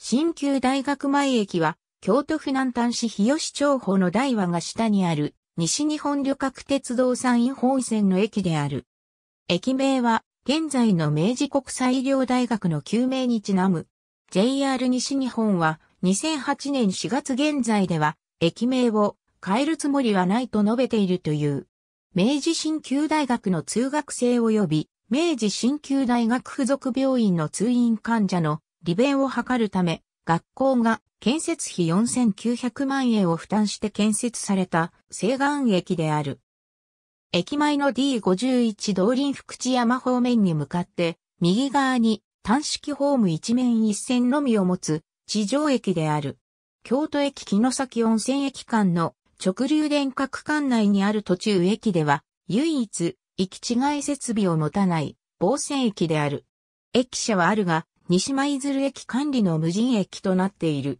新旧大学前駅は、京都府南丹市日吉町方の台和が下にある、西日本旅客鉄道山陰本線の駅である。駅名は、現在の明治国際医療大学の救命にちなむ。JR 西日本は、2008年4月現在では、駅名を変えるつもりはないと述べているという。明治新旧大学の通学生及び、明治新旧大学附属病院の通院患者の利便を図るため、学校が建設費4900万円を負担して建設された西岸駅である。駅前の D51 道林福知山方面に向かって、右側に単式ホーム一面一線のみを持つ地上駅である。京都駅木の崎温泉駅間の直流電化区間内にある途中駅では、唯一、行き違い設備を持たない、防線駅である。駅舎はあるが、西舞鶴駅管理の無人駅となっている。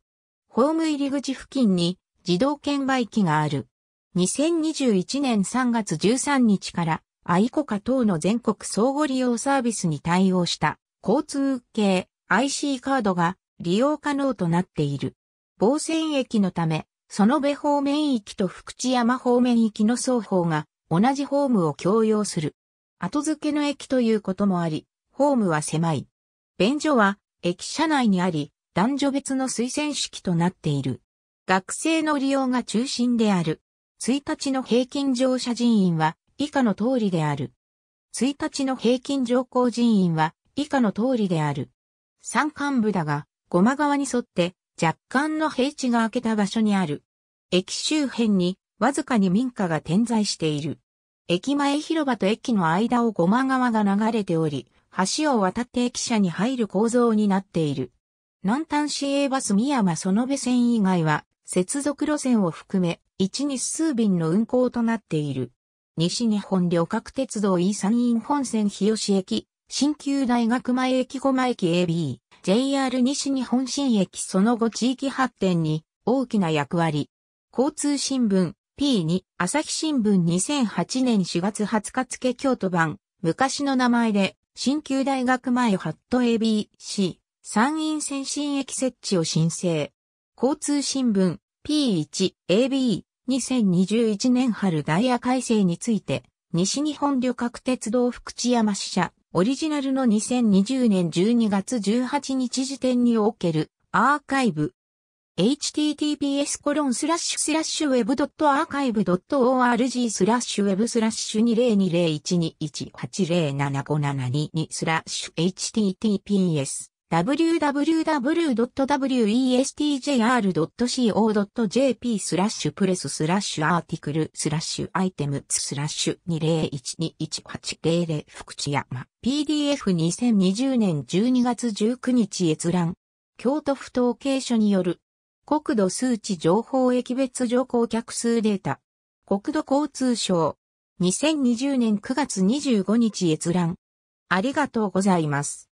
ホーム入り口付近に自動券売機がある。2021年3月13日からアイコカ等の全国相互利用サービスに対応した交通系 IC カードが利用可能となっている。防線駅のため、園部方面駅と福知山方面駅の双方が同じホームを共用する。後付けの駅ということもあり、ホームは狭い。便所は駅舎内にあり、男女別の推薦式となっている。学生の利用が中心である。1日の平均乗車人員は以下の通りである。1日の平均乗降人員は以下の通りである。山間部だが、ゴマ川に沿って若干の平地が明けた場所にある。駅周辺にわずかに民家が点在している。駅前広場と駅の間をゴマ川が流れており、橋を渡って駅舎に入る構造になっている。南端市営バス三山園部線以外は、接続路線を含め、一日数便の運行となっている。西日本旅客鉄道 E 3陰本線日吉駅、新旧大学前駅駒駅 AB、JR 西日本新駅その後地域発展に大きな役割。交通新聞 P2 朝日新聞2008年4月20日付京都版昔の名前で新旧大学前ハット ABC 参院先進駅設置を申請。交通新聞 P1AB 2021年春ダイヤ改正について西日本旅客鉄道福知山支社オリジナルの2020年12月18日時点におけるアーカイブ https コロンスラッシュスラッシュウェブドットアーカイブドット org スラッシュウェブスラッシュ20201218075722スラッシュ https www.westjr.co.jp スラッシュプレススラッシュアーティクルスラッシュアイテムスラッシュ2012180福知山 PDF2020 年12月19日閲覧京都府統計所による国土数値情報駅別乗降客数データ。国土交通省。2020年9月25日閲覧。ありがとうございます。